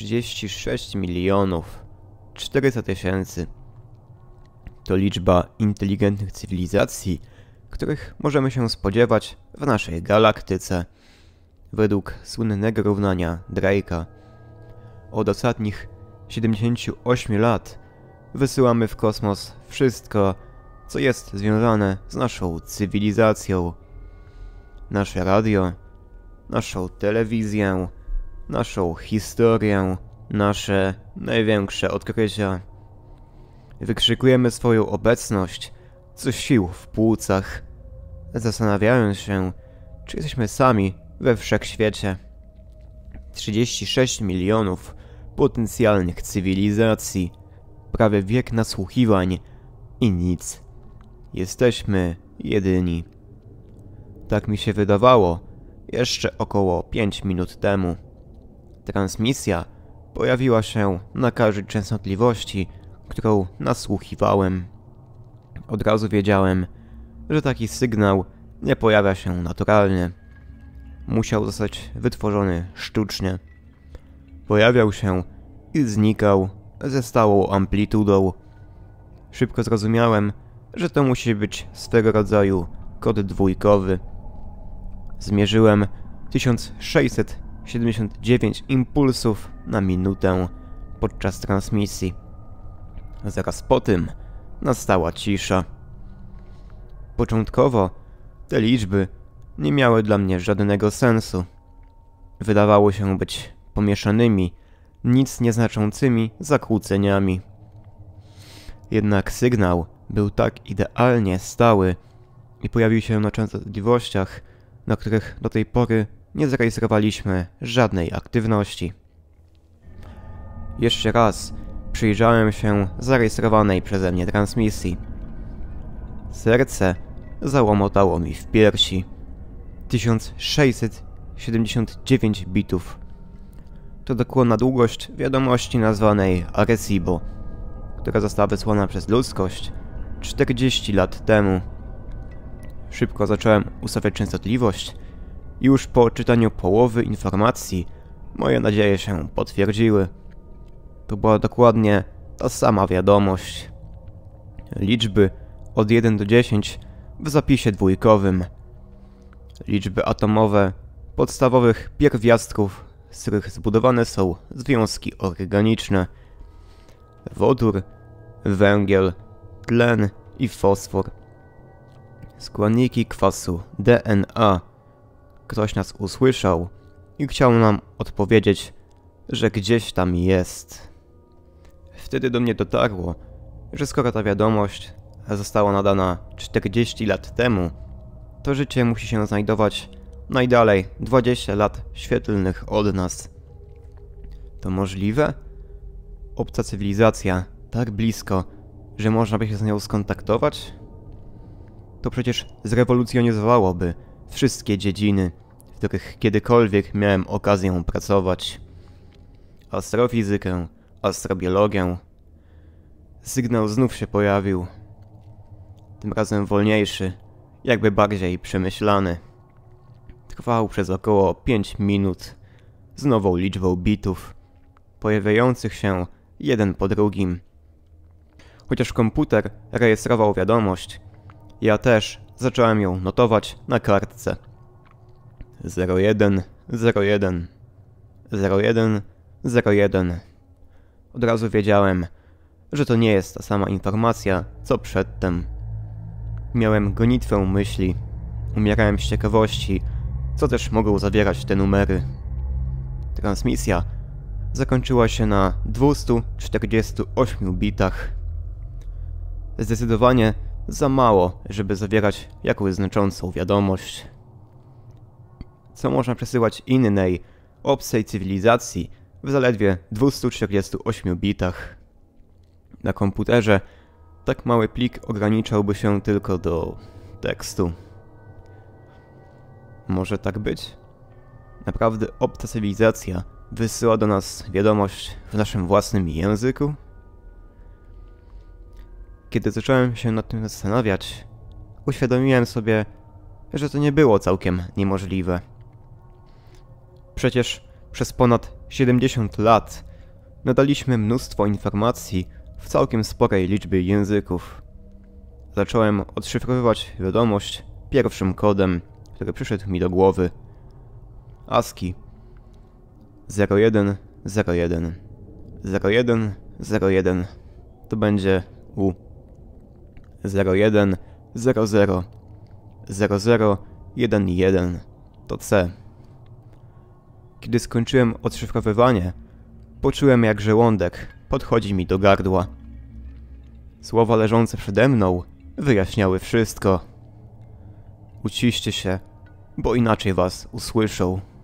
36 milionów 400 tysięcy. To liczba inteligentnych cywilizacji, których możemy się spodziewać w naszej galaktyce. Według słynnego równania Drake'a od ostatnich 78 lat wysyłamy w kosmos wszystko, co jest związane z naszą cywilizacją. Nasze radio, naszą telewizję, naszą historię, nasze największe odkrycia. Wykrzykujemy swoją obecność, co sił w płucach, zastanawiając się, czy jesteśmy sami we wszechświecie. 36 milionów potencjalnych cywilizacji, prawie wiek nasłuchiwań i nic. Jesteśmy jedyni. Tak mi się wydawało jeszcze około 5 minut temu. Transmisja pojawiła się na każdej częstotliwości, którą nasłuchiwałem. Od razu wiedziałem, że taki sygnał nie pojawia się naturalnie. Musiał zostać wytworzony sztucznie. Pojawiał się i znikał ze stałą amplitudą. Szybko zrozumiałem, że to musi być swego rodzaju kod dwójkowy. Zmierzyłem 1600 79 impulsów na minutę podczas transmisji. Zaraz po tym nastała cisza. Początkowo te liczby nie miały dla mnie żadnego sensu. Wydawało się być pomieszanymi, nic nieznaczącymi zakłóceniami. Jednak sygnał był tak idealnie stały i pojawił się na częstotliwościach, na których do tej pory nie zarejestrowaliśmy żadnej aktywności. Jeszcze raz przyjrzałem się zarejestrowanej przeze mnie transmisji. Serce załomotało mi w piersi. 1679 bitów. To dokładna długość wiadomości nazwanej Arecibo, która została wysłana przez ludzkość 40 lat temu. Szybko zacząłem ustawiać częstotliwość już po czytaniu połowy informacji moje nadzieje się potwierdziły. To była dokładnie ta sama wiadomość. Liczby od 1 do 10 w zapisie dwójkowym. Liczby atomowe podstawowych pierwiastków, z których zbudowane są związki organiczne. Wodór, węgiel, tlen i fosfor. Składniki kwasu DNA ktoś nas usłyszał i chciał nam odpowiedzieć, że gdzieś tam jest. Wtedy do mnie dotarło, że skoro ta wiadomość została nadana 40 lat temu, to życie musi się znajdować najdalej 20 lat świetlnych od nas. To możliwe? Obca cywilizacja tak blisko, że można by się z nią skontaktować? To przecież zrewolucjonizowałoby wszystkie dziedziny, w których kiedykolwiek miałem okazję pracować. Astrofizykę, astrobiologię. Sygnał znów się pojawił. Tym razem wolniejszy, jakby bardziej przemyślany. Trwał przez około 5 minut z nową liczbą bitów, pojawiających się jeden po drugim. Chociaż komputer rejestrował wiadomość, ja też Zacząłem ją notować na kartce. 01, 01, 01, 01. Od razu wiedziałem, że to nie jest ta sama informacja, co przedtem. Miałem gonitwę myśli, umierałem z ciekawości, co też mogą zawierać te numery. Transmisja zakończyła się na 248 bitach. Zdecydowanie za mało, żeby zawierać jakąś znaczącą wiadomość. Co można przesyłać innej, obcej cywilizacji w zaledwie 248 bitach. Na komputerze tak mały plik ograniczałby się tylko do tekstu. Może tak być? Naprawdę obca cywilizacja wysyła do nas wiadomość w naszym własnym języku? Kiedy zacząłem się nad tym zastanawiać, uświadomiłem sobie, że to nie było całkiem niemożliwe. Przecież przez ponad 70 lat nadaliśmy mnóstwo informacji w całkiem sporej liczbie języków. Zacząłem odszyfrowywać wiadomość pierwszym kodem, który przyszedł mi do głowy. ASCII 0101 0101 to będzie U. 01 to C. Kiedy skończyłem odszyfrowywanie, poczułem jak żołądek podchodzi mi do gardła. Słowa leżące przede mną wyjaśniały wszystko. Uciście się, bo inaczej was usłyszą.